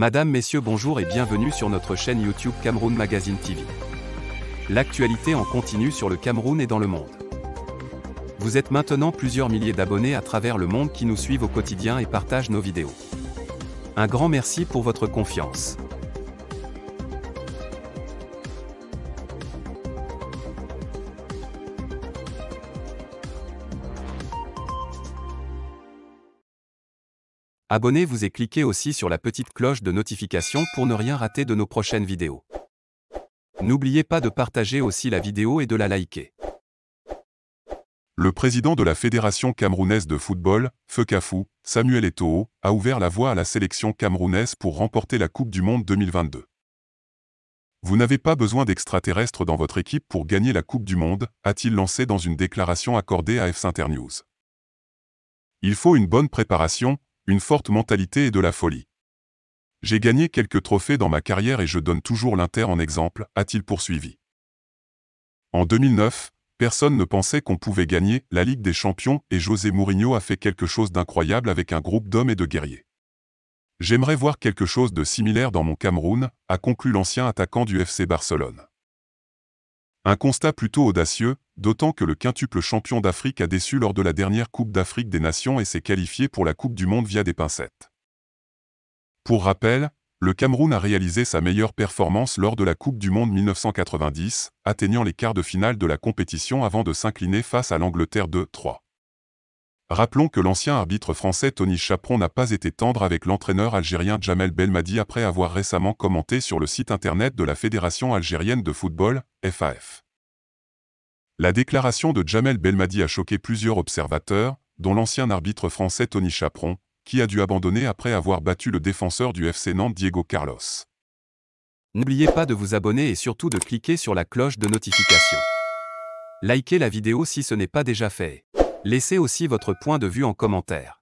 Madame, messieurs, bonjour et bienvenue sur notre chaîne YouTube Cameroun Magazine TV. L'actualité en continue sur le Cameroun et dans le monde. Vous êtes maintenant plusieurs milliers d'abonnés à travers le monde qui nous suivent au quotidien et partagent nos vidéos. Un grand merci pour votre confiance. Abonnez-vous et cliquez aussi sur la petite cloche de notification pour ne rien rater de nos prochaines vidéos. N'oubliez pas de partager aussi la vidéo et de la liker. Le président de la Fédération camerounaise de football, Fekafu, Samuel Eto'o, a ouvert la voie à la sélection camerounaise pour remporter la Coupe du Monde 2022. Vous n'avez pas besoin d'extraterrestres dans votre équipe pour gagner la Coupe du Monde, a-t-il lancé dans une déclaration accordée à f Internews. Il faut une bonne préparation, une forte mentalité et de la folie. J'ai gagné quelques trophées dans ma carrière et je donne toujours l'Inter en exemple, a-t-il poursuivi. En 2009, personne ne pensait qu'on pouvait gagner la Ligue des Champions et José Mourinho a fait quelque chose d'incroyable avec un groupe d'hommes et de guerriers. J'aimerais voir quelque chose de similaire dans mon Cameroun, a conclu l'ancien attaquant du FC Barcelone. Un constat plutôt audacieux, d'autant que le quintuple champion d'Afrique a déçu lors de la dernière Coupe d'Afrique des Nations et s'est qualifié pour la Coupe du Monde via des pincettes. Pour rappel, le Cameroun a réalisé sa meilleure performance lors de la Coupe du Monde 1990, atteignant les quarts de finale de la compétition avant de s'incliner face à l'Angleterre 2-3. Rappelons que l'ancien arbitre français Tony Chaperon n'a pas été tendre avec l'entraîneur algérien Jamel Belmadi après avoir récemment commenté sur le site internet de la Fédération algérienne de football, FAF. La déclaration de Jamel Belmadi a choqué plusieurs observateurs, dont l'ancien arbitre français Tony Chaperon, qui a dû abandonner après avoir battu le défenseur du FC Nantes Diego Carlos. N'oubliez pas de vous abonner et surtout de cliquer sur la cloche de notification. Likez la vidéo si ce n'est pas déjà fait. Laissez aussi votre point de vue en commentaire.